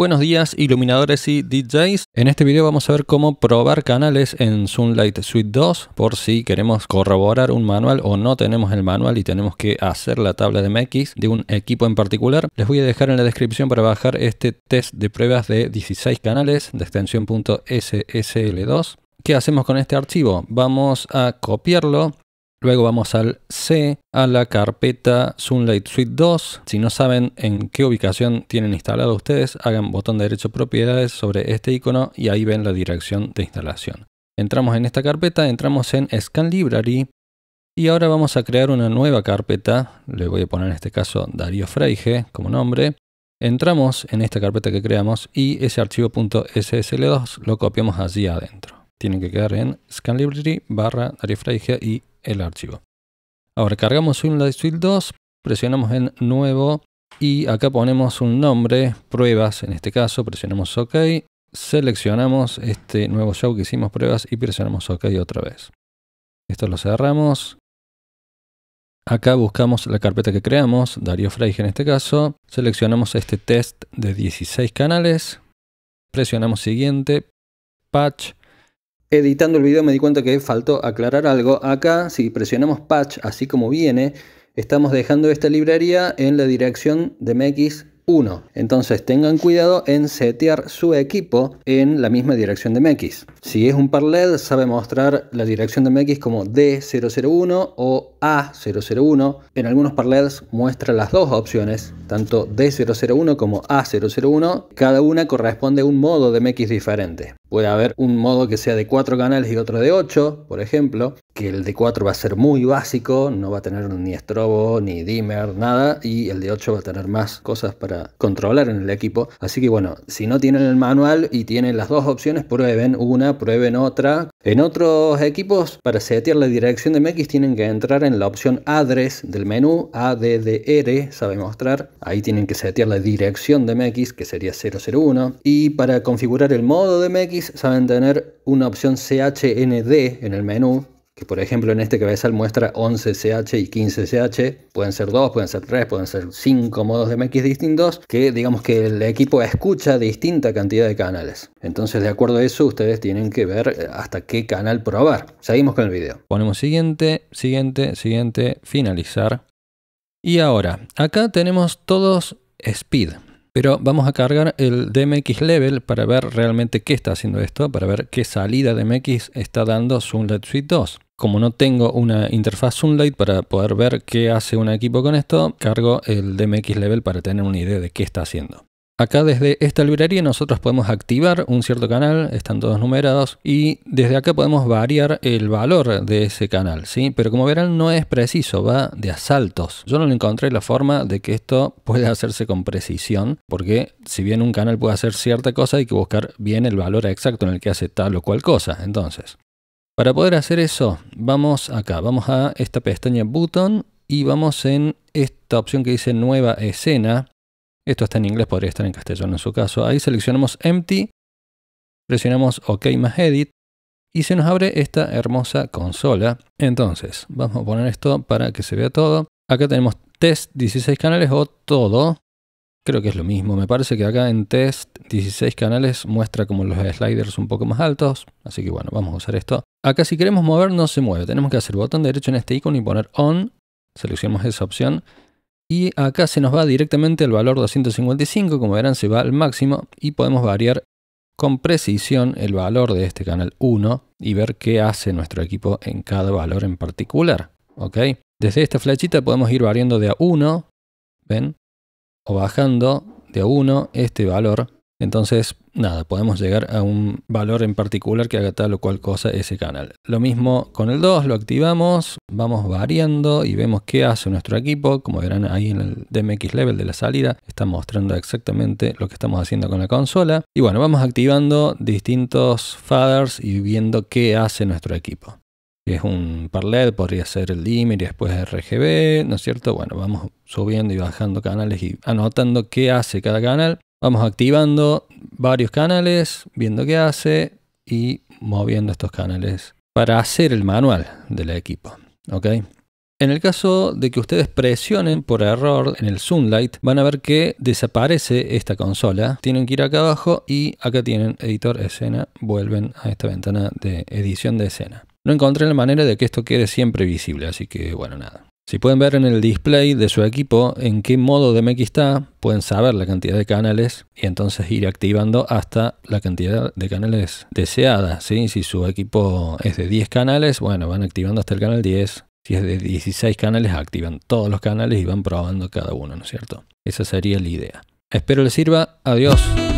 Buenos días iluminadores y DJs. En este video vamos a ver cómo probar canales en Sunlight Suite 2 por si queremos corroborar un manual o no tenemos el manual y tenemos que hacer la tabla de MX de un equipo en particular. Les voy a dejar en la descripción para bajar este test de pruebas de 16 canales de extensión .ssl2. ¿Qué hacemos con este archivo? Vamos a copiarlo Luego vamos al C, a la carpeta Sunlight Suite 2. Si no saben en qué ubicación tienen instalado ustedes, hagan botón derecho propiedades sobre este icono y ahí ven la dirección de instalación. Entramos en esta carpeta, entramos en Scan Library y ahora vamos a crear una nueva carpeta. Le voy a poner en este caso Darío Freige como nombre. Entramos en esta carpeta que creamos y ese archivo .ssl2 lo copiamos allí adentro. Tienen que quedar en scan library barra Darío Freige y el archivo. Ahora cargamos Light Suite 2, presionamos en Nuevo y acá ponemos un nombre, pruebas en este caso, presionamos OK, seleccionamos este nuevo show que hicimos pruebas y presionamos OK otra vez. Esto lo cerramos. Acá buscamos la carpeta que creamos, Dario Freige en este caso, seleccionamos este test de 16 canales, presionamos siguiente, patch, editando el video me di cuenta que faltó aclarar algo. Acá, si presionamos patch así como viene, estamos dejando esta librería en la dirección de MX1. Entonces tengan cuidado en setear su equipo en la misma dirección de MX. Si es un par sabe mostrar la dirección de MX como D001 o A001. En algunos par muestra las dos opciones, tanto D001 como A001. Cada una corresponde a un modo de MX diferente. Puede haber un modo que sea de 4 canales y otro de 8, por ejemplo, que el de 4 va a ser muy básico, no va a tener ni estrobo, ni dimmer, nada, y el de 8 va a tener más cosas para controlar en el equipo. Así que bueno, si no tienen el manual y tienen las dos opciones, prueben una prueben otra. En otros equipos, para setear la dirección de MX tienen que entrar en la opción address del menú, ADDR, saben mostrar. Ahí tienen que setear la dirección de MX, que sería 001. Y para configurar el modo de MX, saben tener una opción CHND en el menú, que por ejemplo en este cabezal muestra 11CH y 15CH, pueden ser 2, pueden ser 3, pueden ser 5 modos de MX distintos, que digamos que el equipo escucha distinta cantidad de canales. Entonces de acuerdo a eso ustedes tienen que ver eh, hasta qué canal probar. Seguimos con el video. Ponemos siguiente, siguiente, siguiente, finalizar. Y ahora, acá tenemos todos speed. Pero vamos a cargar el DMX Level para ver realmente qué está haciendo esto, para ver qué salida DMX está dando Sunlight Suite 2. Como no tengo una interfaz Sunlight para poder ver qué hace un equipo con esto, cargo el DMX Level para tener una idea de qué está haciendo. Acá desde esta librería nosotros podemos activar un cierto canal, están todos numerados, y desde acá podemos variar el valor de ese canal, ¿sí? Pero como verán no es preciso, va de asaltos. Yo no le encontré la forma de que esto pueda hacerse con precisión, porque si bien un canal puede hacer cierta cosa hay que buscar bien el valor exacto en el que hace tal o cual cosa, entonces. Para poder hacer eso, vamos acá, vamos a esta pestaña Button y vamos en esta opción que dice Nueva Escena, esto está en inglés, podría estar en castellano en su caso. Ahí seleccionamos Empty, presionamos OK más Edit y se nos abre esta hermosa consola. Entonces, vamos a poner esto para que se vea todo. Acá tenemos Test 16 canales o todo. Creo que es lo mismo. Me parece que acá en Test 16 canales muestra como los sliders un poco más altos. Así que bueno, vamos a usar esto. Acá si queremos mover no se mueve. Tenemos que hacer botón derecho en este icono y poner On. Seleccionamos esa opción y acá se nos va directamente el valor 255, como verán se va al máximo y podemos variar con precisión el valor de este canal 1 y ver qué hace nuestro equipo en cada valor en particular. Desde esta flechita podemos ir variando de a 1, ¿ven? O bajando de a 1 este valor. Entonces nada, podemos llegar a un valor en particular que haga tal o cual cosa ese canal. Lo mismo con el 2, lo activamos, vamos variando y vemos qué hace nuestro equipo. Como verán ahí en el DMX level de la salida, está mostrando exactamente lo que estamos haciendo con la consola. Y bueno, vamos activando distintos faders y viendo qué hace nuestro equipo. es un led podría ser el dimmer y después RGB, ¿no es cierto? Bueno, vamos subiendo y bajando canales y anotando qué hace cada canal. Vamos activando varios canales, viendo qué hace y moviendo estos canales para hacer el manual del equipo. ¿ok? En el caso de que ustedes presionen por error en el Sunlight, van a ver que desaparece esta consola. Tienen que ir acá abajo y acá tienen editor escena. Vuelven a esta ventana de edición de escena. No encontré la manera de que esto quede siempre visible, así que bueno, nada. Si pueden ver en el display de su equipo en qué modo de MX está, pueden saber la cantidad de canales y entonces ir activando hasta la cantidad de canales deseada. ¿sí? Si su equipo es de 10 canales, bueno, van activando hasta el canal 10. Si es de 16 canales, activan todos los canales y van probando cada uno, ¿no es cierto? Esa sería la idea. Espero les sirva. Adiós.